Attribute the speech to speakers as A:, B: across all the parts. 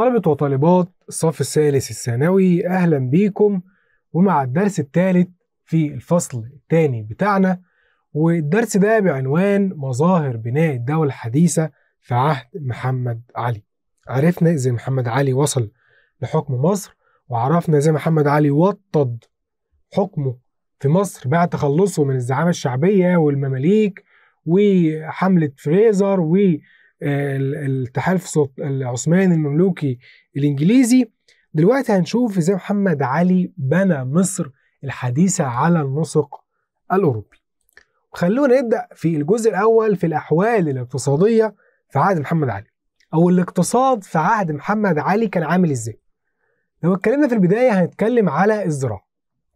A: طلبة وطالبات الصف الثالث الثانوي أهلا بيكم ومع الدرس الثالث في الفصل الثاني بتاعنا والدرس ده بعنوان مظاهر بناء الدولة الحديثة في عهد محمد علي عرفنا إزاي محمد علي وصل لحكم مصر وعرفنا إزاي محمد علي وطد حكمه في مصر بعد تخلصه من الزعامة الشعبية والمماليك وحملة فريزر و التحالف العثماني المملوكي الانجليزي دلوقتي هنشوف ازاي محمد علي بنى مصر الحديثه على النسق الاوروبي خلونا نبدا في الجزء الاول في الاحوال الاقتصاديه في عهد محمد علي او الاقتصاد في عهد محمد علي كان عامل ازاي لو اتكلمنا في البدايه هنتكلم على الزراعه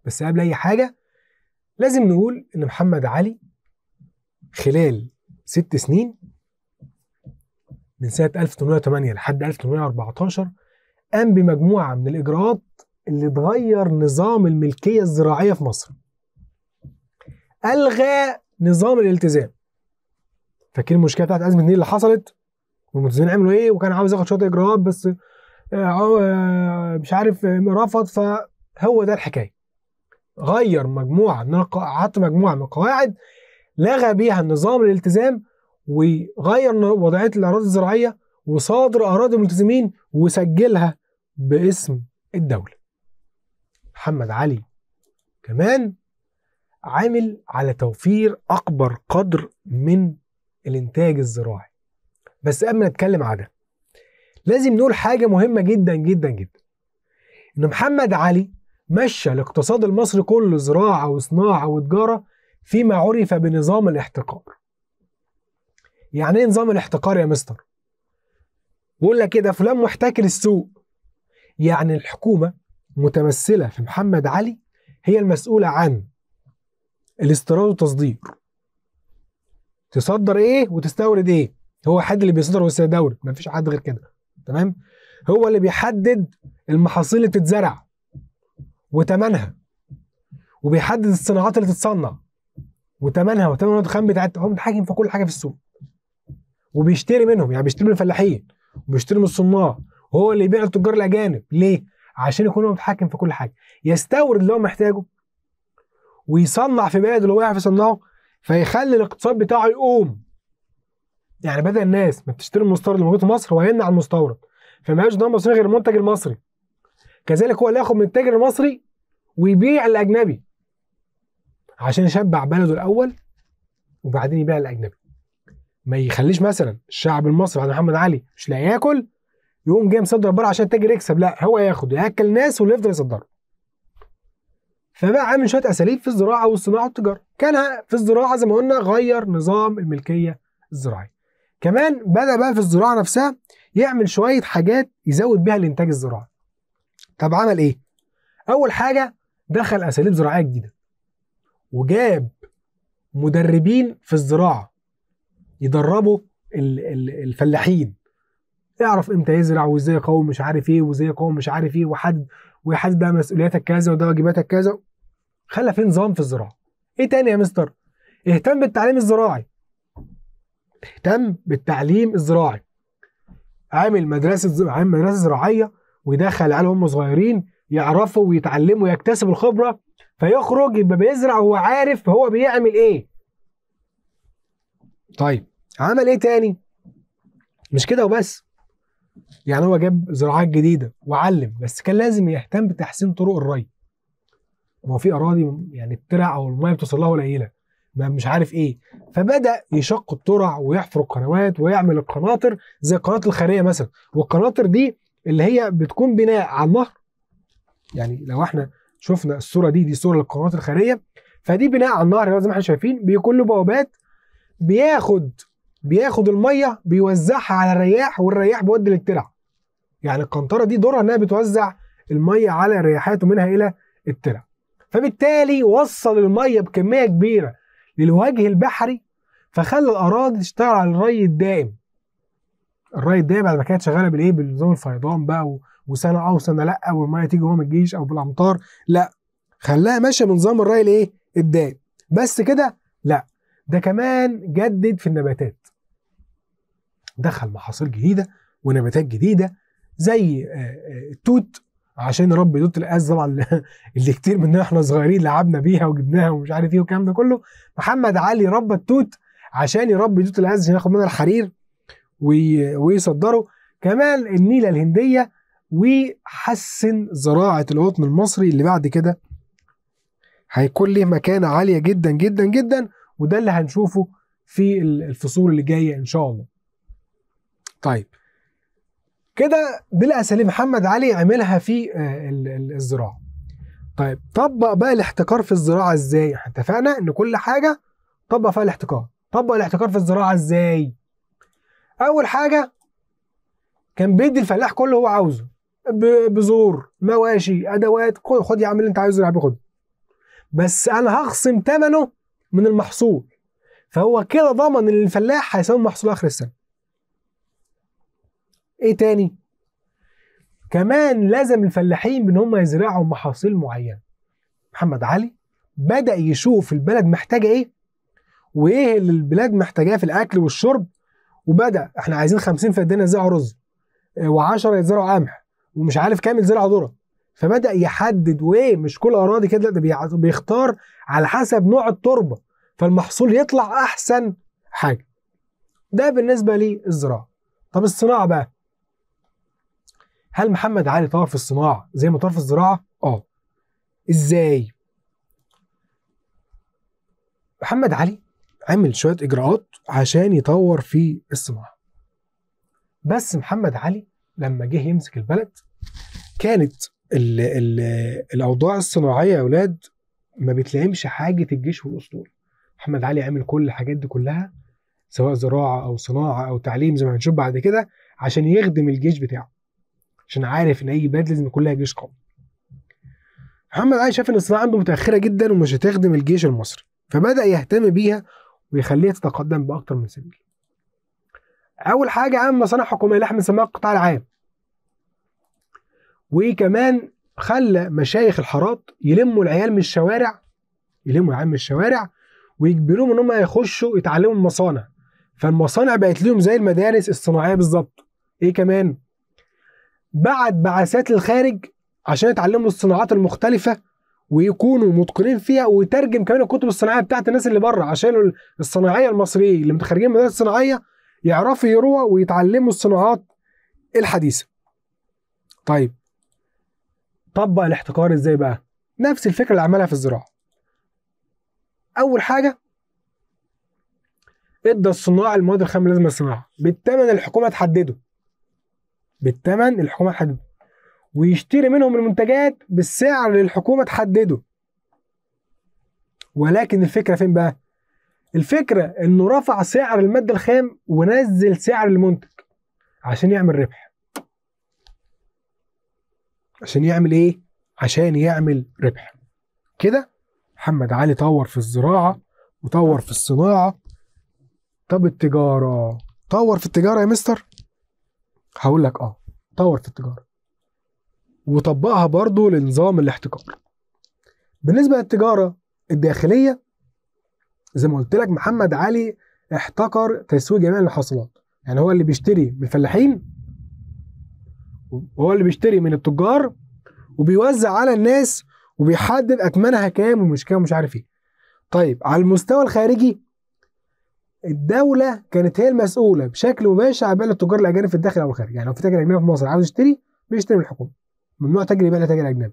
A: بس قبل اي حاجه لازم نقول ان محمد علي خلال ست سنين من سنة 1808 لحد 1814 قام بمجموعة من الإجراءات اللي تغير نظام الملكية الزراعية في مصر ألغى نظام الالتزام فاكرين المشكلة بتاعت أزمة النيل اللي حصلت والملتزمين عملوا إيه وكان عاوز ياخد شوية إجراءات بس آه، آه، آه، مش عارف رفض فهو ده الحكاية غير مجموعة من حط مجموعة من القواعد لغى بيها النظام الالتزام وغير وضعيه الاراضي الزراعيه وصادر اراضي ملتزمين وسجلها باسم الدوله. محمد علي كمان عامل على توفير اكبر قدر من الانتاج الزراعي. بس قبل ما نتكلم على ده لازم نقول حاجه مهمه جدا جدا جدا. ان محمد علي مشى الاقتصاد المصري كله زراعه وصناعه وتجاره فيما عرف بنظام الاحتكار. يعني ايه نظام الاحتكار يا مستر بقول لك كده إيه فلان محتكر السوق يعني الحكومه متمثله في محمد علي هي المسؤوله عن الاستيراد والتصدير تصدر ايه وتستورد ايه هو حد اللي بيصدر ويستورد مفيش حد غير كده تمام هو اللي بيحدد المحاصيل اللي بتتزرع وتمنها وبيحدد الصناعات اللي تتصنع وتمنها وتمن الخام بتاعتها هو حاكم في كل حاجه في السوق وبيشتري منهم يعني بيشتري من الفلاحين وبيشتري من الصناع وهو اللي يبيع للتجار الاجانب ليه؟ عشان يكون هو متحكم في كل حاجه يستورد اللي هو محتاجه ويصنع في بلده اللي هو يعرف يصنعه فيخلي الاقتصاد بتاعه يقوم يعني بدأ الناس ما بتشتري المستورد اللي موجود في مصر وهيمنع المستورد فما يبقاش ضمان مصري غير المنتج المصري كذلك هو اللي ياخد من التاجر المصري ويبيع للاجنبي عشان يشبع بلده الاول وبعدين يبيع للاجنبي ما يخليش مثلا الشعب المصري بعد محمد علي مش لاقي ياكل يقوم جاي مصدر بره عشان التاجر يكسب لا هو ياخد ياكل ناس واللي يفضل يصدره فبقى عامل شويه اساليب في الزراعه والصناعه والتجاره كان في الزراعه زي ما قلنا غير نظام الملكيه الزراعيه كمان بدا بقى في الزراعه نفسها يعمل شويه حاجات يزود بيها الانتاج الزراعي طب عمل ايه اول حاجه دخل اساليب زراعيه جديده وجاب مدربين في الزراعه يدربوا الفلاحين اعرف امتى يزرع وازاي يقوم مش عارف ايه وازاي يقوم مش عارف ايه وحد ويحدد بقى مسؤولياتك كذا وده واجباتك كذا خلى في نظام في الزراعه ايه تاني يا مستر اهتم بالتعليم الزراعي اهتم بالتعليم الزراعي عامل مدرسه عامل مدرسه زراعيه ويدخل عيال هم صغيرين يعرفوا ويتعلموا ويكتسبوا الخبره فيخرج يبقى بيزرع وهو عارف هو بيعمل ايه طيب عمل ايه تاني مش كده وبس يعني هو جاب زراعات جديده وعلم بس كان لازم يهتم بتحسين طرق الري ما هو في اراضي يعني الترع او الميه بتوصل لها قليله ما مش عارف ايه فبدا يشق الترع ويحفر القنوات ويعمل القناطر زي القناه الخاريه مثلا والقناطر دي اللي هي بتكون بناء على النهر يعني لو احنا شفنا الصوره دي دي صوره للقنوات الخاريه فدي بناء على النهر زي ما احنا شايفين بيكون له بوابات بياخد بياخد الميه بيوزعها على الرياح والرياح بيودي للترع يعني القنطره دي دورها انها بتوزع الميه على الرياحات ومنها الى الترع فبالتالي وصل الميه بكميه كبيره للوجه البحري فخلى الاراضي تشتغل على الري الدائم الري الدائم بعد ما كانت شغاله بالايه بنظام الفيضان بقى وسنه اه وسنه لا والميه تيجي وهو من الجيش او بالامطار لا خلاها ماشيه بنظام الري الايه الدائم بس كده لا ده كمان جدد في النباتات دخل محاصيل جديده ونباتات جديده زي آه، آه، التوت عشان نربي توت الاز طبعا اللي كتير مننا احنا صغيرين لعبنا بيها وجبناها ومش عارف ايه والكلام ده كله محمد علي ربى التوت عشان يربي توت الاز عشان ياخد منها الحرير ويصدره كمان النيله الهنديه وحسن زراعه القطن المصري اللي بعد كده هيكون له مكانه عاليه جدا جدا جدا وده اللي هنشوفه في الفصول اللي جايه ان شاء الله طيب كده بالاساليب محمد علي عملها في آه، الزراعه طيب طبق بقى الاحتكار في الزراعه ازاي احنا اتفقنا ان كل حاجه طبق فيها الاحتكار طبق الاحتكار في الزراعه ازاي اول حاجه كان بيدي الفلاح كل اللي هو عاوزه بذور مواشي ادوات خد يا عم اللي انت عايزه يا عم خد بس انا هخصم ثمنه من المحصول فهو كده ضمن ان الفلاح هيساوي محصول اخر السنه ايه تاني كمان لازم الفلاحين بان هم يزرعوا محاصيل معينه محمد علي بدا يشوف البلد محتاجه ايه وايه اللي البلاد محتاجاه في الاكل والشرب وبدا احنا عايزين 50 فدان يزرعوا رز آه، و10 يزرعوا قمح ومش عارف كام يزرعوا ذره فبدا يحدد وايه مش كل اراضي كده ده بيختار على حسب نوع التربه فالمحصول يطلع احسن حاجه ده بالنسبه للزراعه طب الصناعه بقى هل محمد علي طور في الصناعه زي ما طور في الزراعه؟ اه ازاي؟ محمد علي عمل شويه اجراءات عشان يطور في الصناعه بس محمد علي لما جه يمسك البلد كانت الـ الـ الاوضاع الصناعيه يا اولاد ما بتلاقيمش حاجه الجيش والاسطول محمد علي عمل كل الحاجات دي كلها سواء زراعه او صناعه او تعليم زي ما هنشوف بعد كده عشان يخدم الجيش بتاعه عشان عارف ان اي بلاد لازم يكون لها جيش قوي محمد علي شاف ان الصناعه عنده متاخره جدا ومش هتخدم الجيش المصري فبدا يهتم بيها ويخليها تتقدم باكتر من سبيل اول حاجه عمل مصانع حكوميه لحم بنسميها القطاع العام وكمان خلى مشايخ الحارات يلموا العيال من الشوارع يلموا العيال من الشوارع ويجبروهم ان هم يخشوا يتعلموا المصانع فالمصانع بقت لهم زي المدارس الصناعيه بالظبط ايه كمان بعت بعثات للخارج عشان يتعلموا الصناعات المختلفه ويكونوا متقنين فيها ويترجم كمان الكتب الصناعيه بتاعت الناس اللي بره عشان الصناعيه المصريين اللي متخرجين من الصناعية يعرفوا يروى ويتعلموا الصناعات الحديثه. طيب طبق الاحتكار ازاي بقى؟ نفس الفكره اللي عملها في الزراعه. اول حاجه ادى الصناع المواد الخام اللازمه للصناعه بالثمن الحكومه تحدده بالثمن الحكومه تحدده ويشتري منهم المنتجات بالسعر اللي الحكومه تحدده ولكن الفكره فين بقى الفكره انه رفع سعر الماده الخام ونزل سعر المنتج عشان يعمل ربح عشان يعمل ايه عشان يعمل ربح كده محمد علي طور في الزراعه وطور في الصناعه طب التجاره طور في التجاره يا مستر هقول لك اه طور في التجاره وطبقها برضه لنظام الاحتكار بالنسبه للتجاره الداخليه زي ما قلت لك محمد علي احتكر تسويق جميع الحاصلات يعني هو اللي بيشتري من الفلاحين وهو اللي بيشتري من التجار وبيوزع على الناس وبيحدد اثمنها كام ومش كام ومش عارف ايه طيب على المستوى الخارجي الدوله كانت هي المسؤوله بشكل مباشر عن بيع التجار الاجانب في الداخل او الخارج يعني لو في تاجر اجنبي في مصر عاوز يشتري بيشتري من الحكومه ممنوع تاجر يبيع لتاجر اجنبي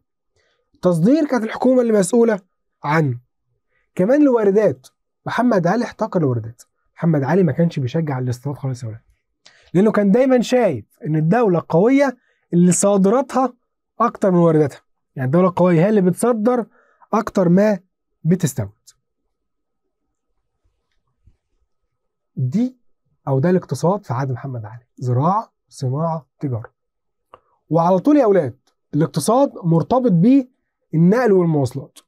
A: التصدير كانت الحكومه اللي مسؤوله عنه كمان الواردات محمد علي احتقر الواردات محمد علي ما كانش بيشجع الاستيراد خالص ولا لانه كان دايما شايف ان الدوله القوية اللي صادراتها اكتر من وارداتها يعني الدوله القويه هي اللي بتصدر اكتر ما بتستورد دي او ده الاقتصاد في عهد محمد علي زراعه صناعه تجاره وعلى طول يا اولاد الاقتصاد مرتبط بيه النقل والمواصلات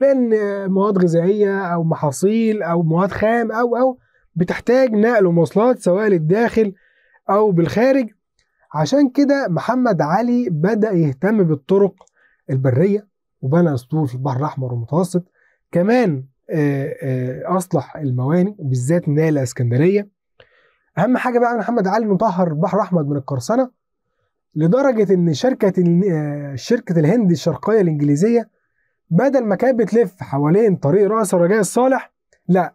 A: لان مواد غذائيه او محاصيل او مواد خام او او بتحتاج نقل ومواصلات سواء للداخل او بالخارج عشان كده محمد علي بدا يهتم بالطرق البريه وبنى اسطول في البحر الاحمر والمتوسط كمان آه، آه، اصلح المواني وبالذات ناله اسكندريه اهم حاجه بقى محمد علي مطهر بحر احمد من القرصنه لدرجه ان شركه آه، شركه الهند الشرقيه الانجليزيه بدل ما كانت بتلف حوالين طريق راس الرجاء الصالح لا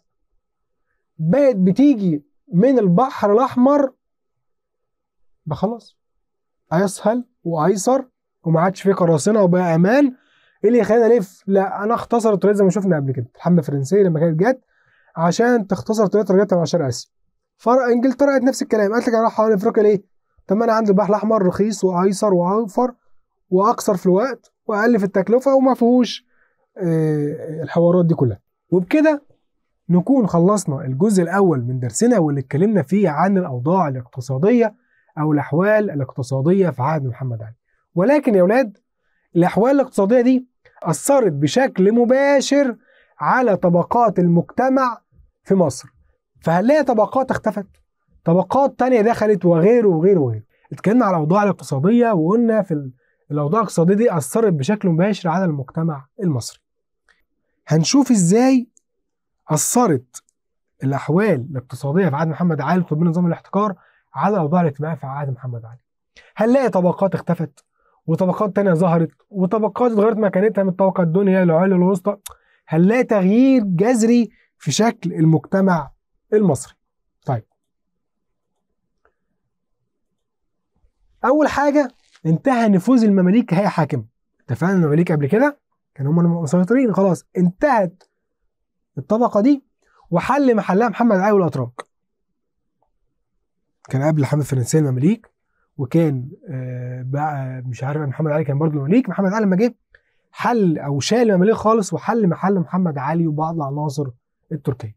A: بقت بتيجي من البحر الاحمر بخلص اسهل وايسر وما عادش فيه قراصنه وبقى امان ايه اللي يخلينا نقف لا انا اختصر الطريقات زي ما شفنا قبل كده الحمله الفرنسيه لما كانت جت عشان تختصر طريقه رجعت مع شرق اسيا فرق انجلترا قالت نفس الكلام قالت لك انا رايح افريقيا ليه؟ طب ما انا عندي البحر الاحمر رخيص وايسر واوفر واقصر في الوقت واقل في التكلفه وما فيهوش آه الحوارات دي كلها وبكده نكون خلصنا الجزء الاول من درسنا واللي اتكلمنا فيه عن الاوضاع الاقتصاديه او الاحوال الاقتصاديه في عهد محمد علي ولكن يا اولاد الأحوال الاقتصادية دي أثرت بشكل مباشر على طبقات المجتمع في مصر فهل لها طبقات اختفت؟ طبقات تانية دخلت وغيره وغيره وغيره اتكلمنا على الأوضاع الاقتصادية وقلنا في الأوضاع الاقتصادية دي أثرت بشكل مباشر على المجتمع المصري هنشوف إزاي أثرت الأحوال الاقتصادية في عهد محمد علي وتطبيق نظام الاحتكار على الأوضاع الاجتماعية في عهد محمد علي هنلاقي طبقات اختفت وطبقات تانية ظهرت وطبقات اتغيرت مكانتها من الطبقة الدنيا للعليا الوسطى هنلاقي تغيير جذري في شكل المجتمع المصري طيب أول حاجة انتهى نفوذ المماليك هي حاكمة اتفقنا المماليك قبل كده كانوا هم المسيطرين خلاص انتهت الطبقة دي وحل محلها محمد علي والأتراك كان قبل الحملة الفرنسية المماليك وكان آه، بقى مش عارف محمد علي كان برضه مماليك محمد علي لما جه حل او شال المماليك خالص وحل محل محمد علي وبعض العناصر التركيه.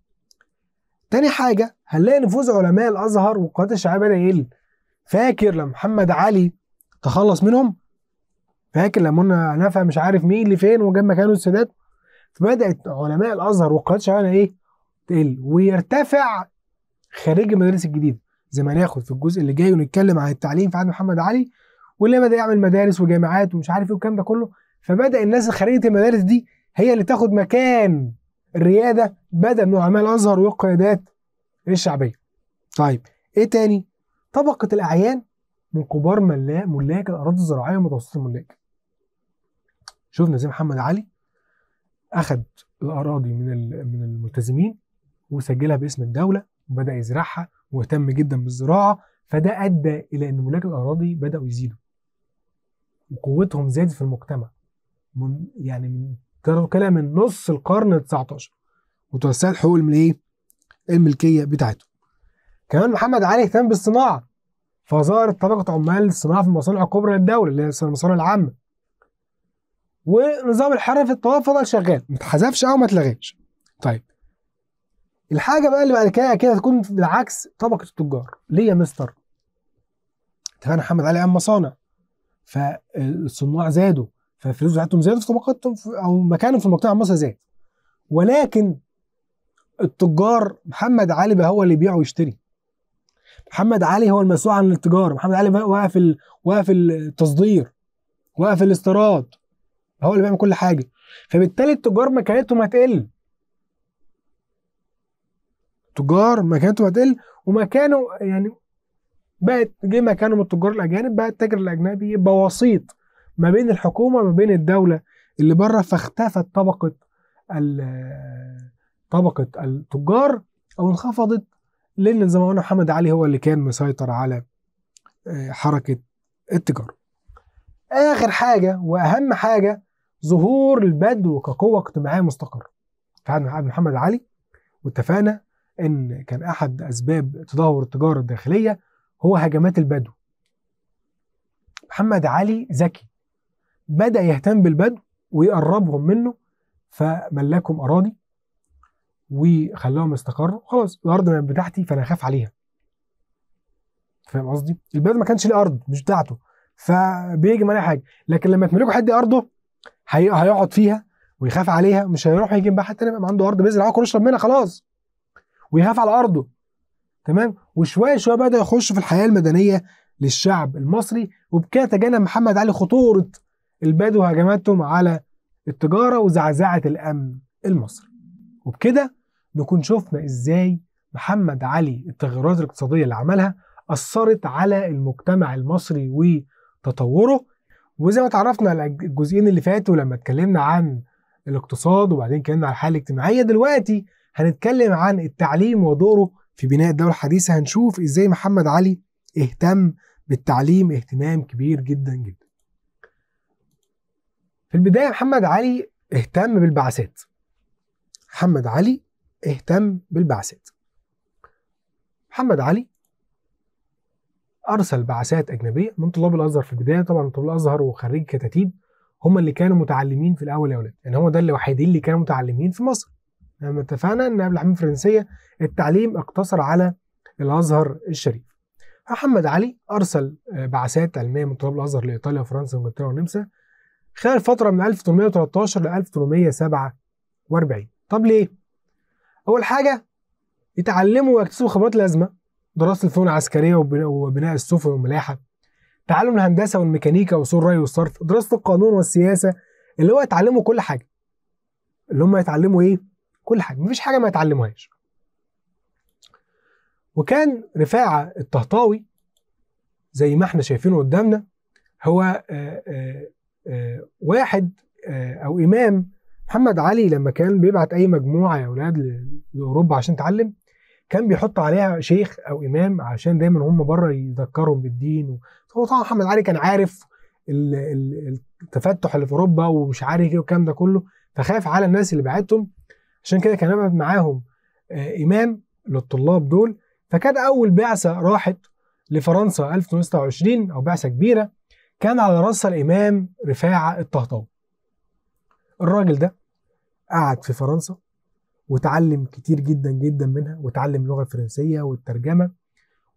A: تاني حاجه هنلاقي نفوذ علماء الازهر والقوات الشعبيه بدا يقل. فاكر لما محمد علي تخلص منهم؟ فاكر لما قلنا نفع مش عارف مين اللي فين وجاب مكانه السادات؟ فبدات علماء الازهر والقوات الشعبيه ايه؟ تقل ويرتفع خارج المدارس الجديده. زي ما ناخد في الجزء اللي جاي ونتكلم عن التعليم في عهد محمد علي واللي بدا يعمل مدارس وجامعات ومش عارف ايه والكلام ده كله فبدا الناس خريجه المدارس دي هي اللي تاخد مكان الرياده بدل نعماء الازهر والقيادات الشعبيه. طيب ايه تاني؟ طبقه الاعيان من كبار ملاك الاراضي الزراعيه ومتوسطي الملاك. شفنا زي محمد علي اخذ الاراضي من من الملتزمين وسجلها باسم الدوله وبدا يزرعها واهتم جدا بالزراعه فده ادى الى ان ملاك الاراضي بداوا يزيدوا وقوتهم زادت في المجتمع من يعني من كده من نص القرن ال 19 وتوسعت حقوق الايه؟ الملكيه بتاعته. كمان محمد علي اهتم بالصناعه فظهرت طبقه عمال الصناعه في المصانع الكبرى للدوله اللي هي المصانع العامه. ونظام الحرف الطواب فضل شغال ما اتحذفش او ما اتلغاش. طيب الحاجه بقى اللي بعد كده كده هتكون بالعكس طبقه التجار ليه يا مستر اتفقنا محمد علي قام مصانع فالصناع زادوا فالفلوس بتاعتهم زادت في طبقاتهم او مكانهم في المجتمع المصري زاد ولكن التجار محمد علي بقى هو اللي يبيع ويشتري محمد علي هو المسؤول عن التجاره محمد علي واقف واقف التصدير واقف الاستيراد هو اللي بيعمل كل حاجه فبالتالي التجار مكانتهم هتقل تجار مكانته هتقل ومكانه يعني بقت جه مكانهم التجار الاجانب بقى التاجر الاجنبي يبقى وسيط ما بين الحكومه ما بين الدوله اللي بره فاختفت طبقه طبقه التجار او انخفضت لان زي ما قلنا محمد علي هو اللي كان مسيطر على آه، حركه التجاره. اخر حاجه واهم حاجه ظهور البدو كقوه اجتماعيه مستقره. قعدنا قعد محمد علي واتفقنا ان كان احد اسباب تدهور التجاره الداخليه هو هجمات البدو محمد علي زكي بدا يهتم بالبدو ويقربهم منه فملكهم اراضي وخلاهم يستقروا خلاص الارض ما بتاعتي فانا اخاف عليها فاهم قصدي البدو ما كانش ليه ارض مش بتاعته فبيجي معايا حاجه لكن لما تملكوا حد ارضه هيقعد فيها ويخاف عليها مش هيروح يجيب بقى حتى يبقى عنده ارض بيزرع عقر يشرب منها خلاص ويخاف على ارضه تمام وشويه شويه بدا يخش في الحياه المدنيه للشعب المصري وبكده تجنب محمد علي خطوره البدو وهجماتهم على التجاره وزعزعه الامن المصري وبكده نكون شفنا ازاي محمد علي التغيرات الاقتصاديه اللي عملها اثرت على المجتمع المصري وتطوره وزي ما اتعرفنا على الجزئين اللي فاتوا لما اتكلمنا عن الاقتصاد وبعدين اتكلمنا على الحاله الاجتماعيه دلوقتي هنتكلم عن التعليم ودوره في بناء الدولة الحديثة هنشوف ازاي محمد علي اهتم بالتعليم اهتمام كبير جدا جدا في البداية محمد علي اهتم بالبعثات محمد علي اهتم بالبعثات محمد علي ارسل بعثات اجنبيه من طلاب الازهر في البدايه طبعا طلاب الازهر وخريج كتاتيب هم اللي كانوا متعلمين في الاول يا اولاد يعني هم ده الوحيدين اللي كانوا متعلمين في مصر لما اتفقنا ان قبل الحملة الفرنسية التعليم اقتصر على الأزهر الشريف محمد علي أرسل آه، بعثات علمية من طلاب الأزهر لإيطاليا وفرنسا وإنجلترا والنمسا خلال فترة من 1813 ل 1847 طب ليه؟ أول حاجة يتعلموا ويكتسبوا خبرات لازمة دراسة الفنون العسكرية وبناء السفن والملاحة تعلم الهندسة والميكانيكا وصول الري والصرف دراسة القانون والسياسة اللي هو يتعلموا كل حاجة اللي هم يتعلموا إيه؟ كل حاجه مفيش حاجه ما يتعلموهاش وكان رفاعه الطهطاوي زي ما احنا شايفينه قدامنا هو آآ آه، آآ آه، آه، واحد آآ او امام محمد علي لما كان بيبعت اي مجموعه يا اولاد لاوروبا عشان تعلم كان بيحط عليها شيخ او امام عشان دايما هم بره يذكرهم بالدين هو طبعا محمد علي كان عارف التفتح اللي في اوروبا ومش عارف ايه والكلام ده كله فخاف على الناس اللي بعتهم عشان كده كان ابقى معاهم آه، امام للطلاب دول فكان اول بعثه راحت لفرنسا 1826 او بعثه كبيره كان على راسها الامام رفاعه الطهطاوي الراجل ده قعد في فرنسا وتعلم كتير جدا جدا منها وتعلم اللغه الفرنسيه والترجمه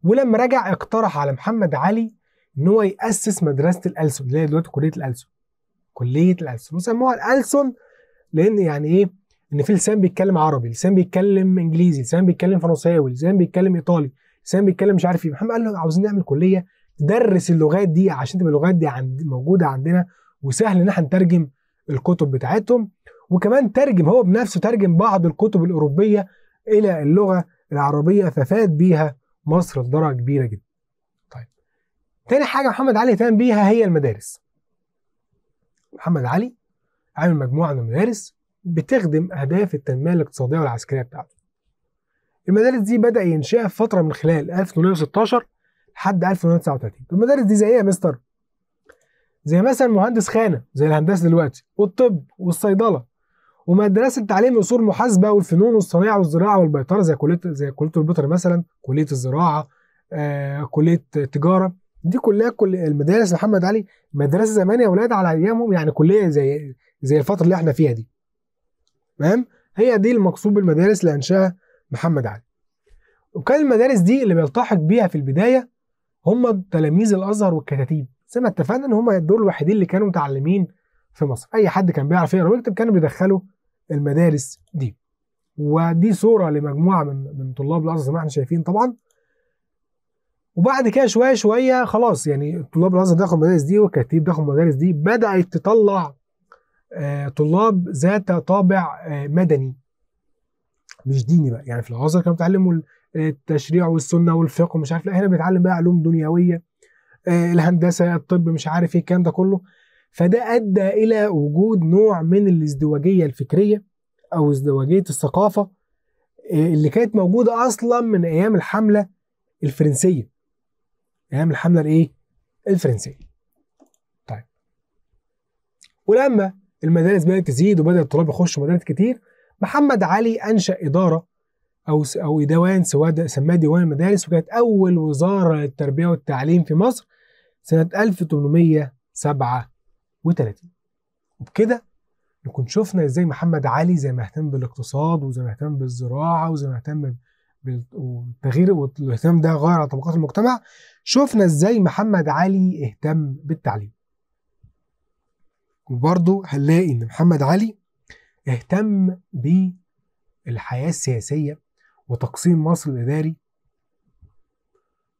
A: ولما رجع اقترح على محمد علي ان هو ياسس مدرسه الالسن اللي هي دلوقتي كليه الالسن كليه الالسن وسموها الالسن لان يعني ايه ان في لسان بيتكلم عربي لسان بيتكلم انجليزي لسان بيتكلم فرنساوي لسان بيتكلم ايطالي لسان بيتكلم مش عارف ايه محمد قال له عاوزين نعمل كليه تدرس اللغات دي عشان تبقى اللغات دي عند موجوده عندنا وسهل ان احنا نترجم الكتب بتاعتهم وكمان ترجم هو بنفسه ترجم بعض الكتب الاوروبيه الى اللغه العربيه ففاد بيها مصر لدرجه كبيره جدا. طيب تاني حاجه محمد علي اهتم بيها هي المدارس. محمد علي عامل مجموعه من المدارس بتخدم أهداف التنمية الاقتصادية والعسكرية بتاعته. المدارس دي بدأ ينشأها في فترة من خلال 1816 لحد 1839 المدارس دي زي إيه يا مستر؟ زي مثلا مهندس خانة زي الهندسة دلوقتي والطب والصيدلة ومدرسة تعليم أصول محاسبة والفنون والصناعة والزراعة والبيطرة زي كلية زي كلية البيطرة مثلا كلية الزراعة آه، كلية التجارة دي كلها كل المدارس محمد علي مدرسة زمان يا ولاد على أيامهم يعني كلية زي زي الفترة اللي احنا فيها دي تمام هي دي المقصود بالمدارس اللي انشاها محمد علي وكان المدارس دي اللي بيلتحق بيها في البدايه هم تلاميذ الازهر والكتاتيب زي ما اتفقنا ان هم دول الوحيدين اللي كانوا متعلمين في مصر اي حد كان بيعرف يقرا ويكتب كانوا بيدخلوا المدارس دي ودي صوره لمجموعه من من طلاب الازهر زي ما احنا شايفين طبعا وبعد كده شويه شويه خلاص يعني طلاب الازهر دخلوا المدارس دي والكتاتيب دخلوا المدارس دي بدات تطلع آه، طلاب ذات طابع آه، مدني مش ديني بقى يعني في الازهر كانوا بيتعلموا آه، التشريع والسنه والفقه ومش عارف لا إيه. هنا بيتعلم بقى علوم دنيويه الهندسه الطب مش عارف ايه الكلام ده كله فده ادى الى وجود نوع من الازدواجيه الفكريه او ازدواجيه الثقافه اللي كانت موجوده اصلا من ايام الحمله الفرنسيه ايام الحمله الايه الفرنسيه طيب ولما المدارس بدات تزيد وبدا الطلاب يخشوا مدارس كتير محمد علي انشا اداره او او ديوان سماه ديوان المدارس وكانت اول وزاره للتربيه والتعليم في مصر سنه 1837 وبكده نكون شفنا ازاي محمد علي زي ما اهتم بالاقتصاد وزي ما اهتم بالزراعه وزي ما اهتم بالتغيير والاهتمام ده غير على طبقات المجتمع شفنا ازاي محمد علي اهتم بالتعليم وبرضه هنلاقي ان محمد علي اهتم بالحياه السياسيه وتقسيم مصر الاداري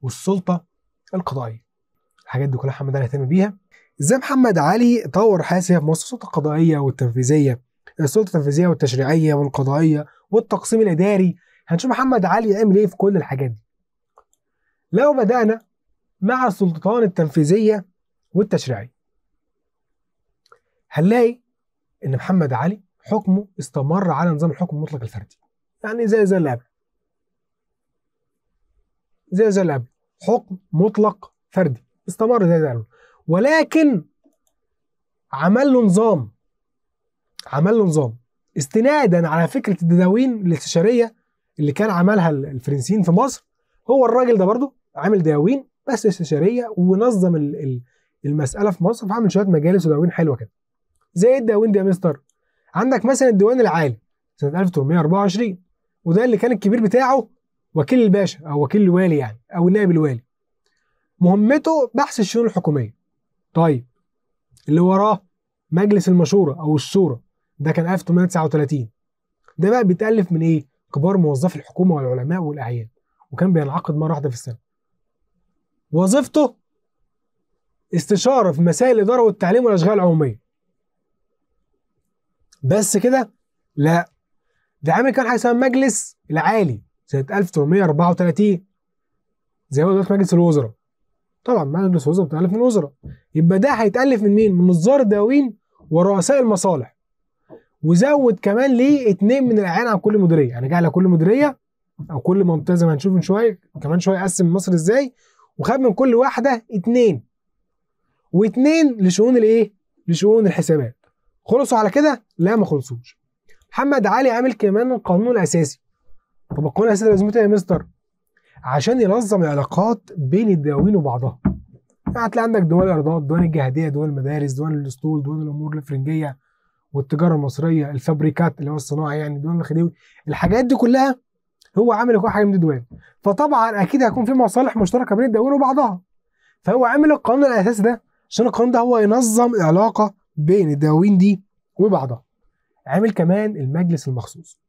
A: والسلطه القضائيه الحاجات دي كلها محمد علي اهتم بيها ازاي محمد علي طور حياته في مصر السلطه القضائيه والتنفيذيه السلطه التنفيذيه والتشريعيه والقضائيه والتقسيم الاداري هنشوف محمد علي عمل ايه في كل الحاجات دي لو بدانا مع السلطان التنفيذيه والتشريعيه هنلاقي ان محمد علي حكمه استمر على نظام الحكم المطلق الفردي يعني زي زي اللي قبل زي زي اللي قبل حكم مطلق فردي استمر زي زي اللي ولكن عمل له نظام عمل له نظام استنادا على فكره الدواوين الاستشاريه اللي كان عملها الفرنسيين في مصر هو الراجل ده برضه عامل دواوين بس استشاريه ونظم المساله في مصر فعمل شويه مجالس ودواوين حلوه كده زي إيه الدواوين دي يا مستر عندك مثلا الديوان العالي سنه 1824 وده اللي كان الكبير بتاعه وكيل الباشا او وكيل الوالي يعني او النائب الوالي مهمته بحث الشؤون الحكوميه طيب اللي وراه مجلس المشوره او الشورى ده كان 1839 ده بقى بيتالف من ايه كبار موظفي الحكومه والعلماء والاعيان وكان بينعقد مره واحده في السنه وظيفته استشاره في مسائل الاداره والتعليم والاشغال العموميه بس كده لا ده عامل كان حاجه اسمها المجلس العالي سنه 1834 زي ما قلت مجلس الوزراء طبعا مجلس الوزراء بتالف من الوزراء يبقى ده هيتالف من مين؟ من نظار الدواوين ورؤساء المصالح وزود كمان ليه اتنين من الاعيان على كل مديريه يعني جعل كل مديريه او كل منطقه زي ما هنشوف من شويه كمان شويه قسم مصر ازاي وخد من كل واحده اتنين واتنين لشؤون الايه؟ لشؤون الحسابات خلصوا على كده؟ لا ما خلصوش. محمد علي عامل كمان القانون الاساسي. طب القانون الاساسي لازمته يا مستر؟ عشان ينظم العلاقات بين الدواوين وبعضها. هتلاقي عندك دول الارضات، دول الجهاديه، دول المدارس، دول الاسطول، دول الامور الفرنجيه والتجاره المصريه، الفابريكات اللي هو الصناعه يعني، دول الخديوي، الحاجات دي كلها هو عامل كل حاجه من دول. فطبعا اكيد هيكون في مصالح مشتركه بين الدواوين وبعضها فهو عامل القانون الاساسي ده عشان القانون ده هو ينظم العلاقه بين الدواوين دي وبعضها عامل كمان المجلس المخصوص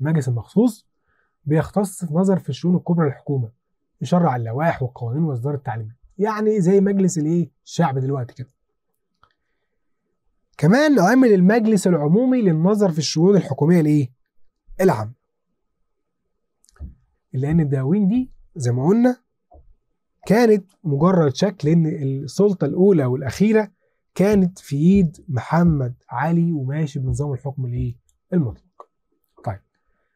A: المجلس المخصوص بيختص في نظر في الشؤون الكبرى للحكومه يشرع اللوائح والقوانين واصدار التعليمات يعني زي مجلس الايه الشعب دلوقتي كده كمان عامل المجلس العمومي للنظر في الشؤون الحكوميه الايه العام لان الدواوين دي زي ما قلنا كانت مجرد شكل ان السلطه الاولى والاخيره كانت في ايد محمد علي وماشي بنظام الحكم الايه؟ المطلق. طيب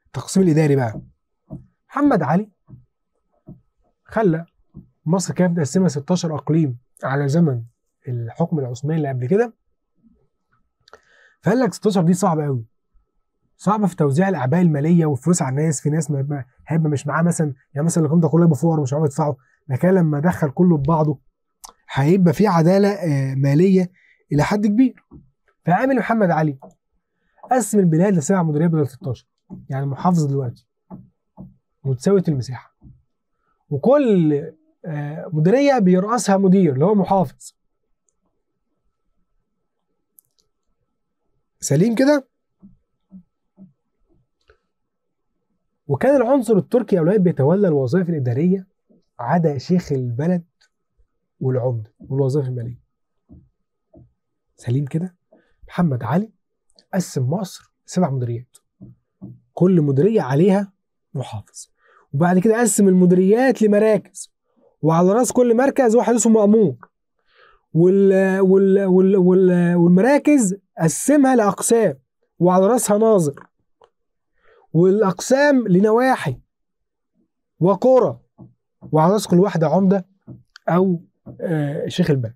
A: التقسيم الاداري بقى محمد علي خلى مصر كانت متقسمه 16 اقليم على زمن الحكم العثماني اللي قبل كده فقال لك 16 دي صعبه قوي صعبه في توزيع الاعباء الماليه والفلوس على الناس في ناس هيبقى مش معاه مثلا يعني مثلا الرقم ده كله يبقى فقراء مش عارف يدفعه لكن لما دخل كله ببعضه هيبقى في عداله آه، ماليه الى حد كبير فعامل محمد علي قسم البلاد لسبع مديريات بدل 16 يعني محافظ دلوقتي متساويه المساحه وكل آه، مديريه بيرأسها مدير اللي هو محافظ سليم كده وكان العنصر التركي اولاد بيتولى الوظائف الاداريه عدا شيخ البلد والعمده والوظائف الماليه سليم كده محمد علي قسم مصر سبع مديريات كل مديريه عليها محافظ وبعد كده قسم المديريات لمراكز وعلى راس كل مركز واحد اسمه مأمور وال وال وال وال والمراكز قسمها لأقسام وعلى راسها ناظر والأقسام لنواحي وقرى وعلى راس كل واحدة عمدة أو آه، شيخ البلد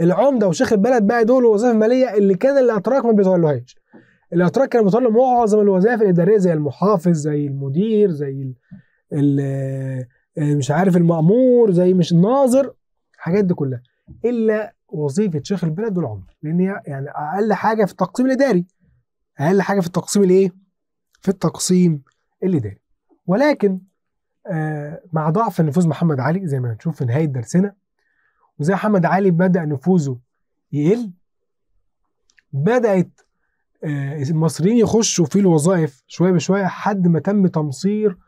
A: العمده وشيخ البلد بقى دول الوظائف الماليه اللي كان الاتراك ما بيتولوهاش الاتراك كانوا بيتولوا معظم الوظائف الاداريه زي المحافظ زي المدير زي ال آه، مش عارف المامور زي مش الناظر الحاجات دي كلها الا وظيفه شيخ البلد والعمده لان هي يعني اقل حاجه في التقسيم الاداري اقل حاجه في التقسيم الايه في التقسيم الاداري ولكن آه مع ضعف نفوذ محمد علي زي ما هنشوف في نهايه درسنا وزي حمد علي بدا نفوذه يقل بدات آه، المصريين يخشوا في الوظائف شويه بشويه لحد ما تم تمصير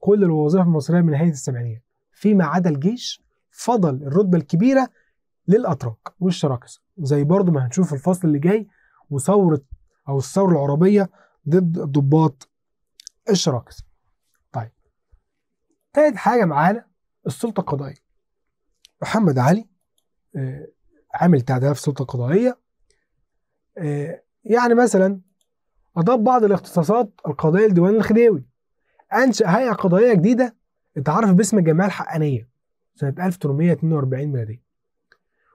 A: كل الوظائف المصريه من نهايه السبعينات فيما عدا الجيش فضل الرتبه الكبيره للاتراك والشراكسه زي برضه ما هنشوف في الفصل اللي جاي وثوره او الثوره العربيه ضد الضباط الشراكسه طيب تالت حاجه معانا السلطه القضائيه محمد علي آه، عامل تعديلات في السلطه القضائيه آه، يعني مثلا اضاف بعض الاختصاصات القضائيه لديوان الخديوي انشا هيئه قضائيه جديده اتعرف باسم الجمعيه الحقانيه سنه 1842 ميلاديه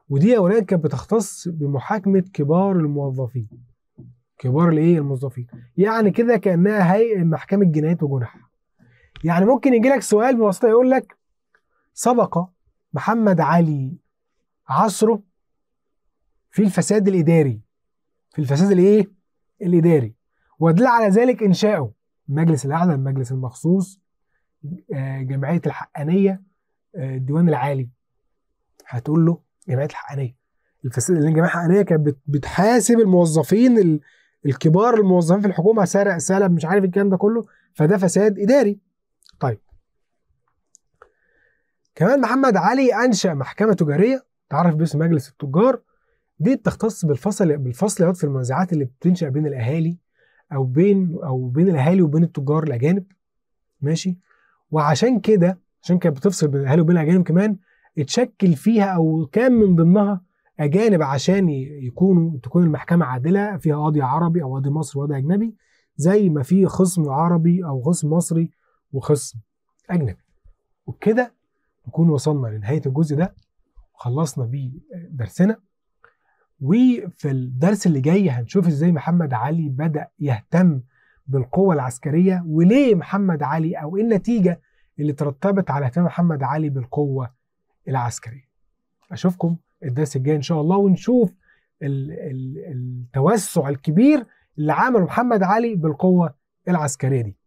A: ودي يا كانت بتختص بمحاكمه كبار الموظفين كبار الايه الموظفين يعني كده كانها هيئه محكمه جنايات وجنح يعني ممكن يجي لك سؤال ببساطه يقول لك سبق محمد علي عصره في الفساد الاداري في الفساد الايه الاداري ودل على ذلك انشاؤه المجلس الاعلى المجلس المخصوص آه، جمعيه الحقانيه آه، الديوان العالي هتقول له جمعيه الحقانيه الفساد اللي جمعيه الحقانيه كانت بتحاسب الموظفين الكبار الموظفين في الحكومه سرق سلب مش عارف الكلام ده كله فده فساد اداري طيب كمان محمد علي انشا محكمه تجاريه تعرف باسم مجلس التجار دي بتختص بالفصل بالفصليات في المنازعات اللي بتنشا بين الاهالي او بين او بين الاهالي وبين التجار الاجانب ماشي وعشان كده عشان كانت بتفصل بين الاهالي وبين الاجانب كمان اتشكل فيها او كان من ضمنها اجانب عشان يكونوا تكون المحكمه عادله فيها قاضي عربي او قاضي مصري وقاضي اجنبي زي ما في خصم عربي او خصم مصري وخصم اجنبي وبكده نكون وصلنا لنهايه الجزء ده خلصنا بيه درسنا وفي الدرس اللي جاي هنشوف ازاي محمد علي بدا يهتم بالقوه العسكريه وليه محمد علي او ايه النتيجه اللي ترتبت على اهتمام محمد علي بالقوه العسكريه اشوفكم الدرس الجاي ان شاء الله ونشوف التوسع الكبير اللي عمله محمد علي بالقوه العسكريه دي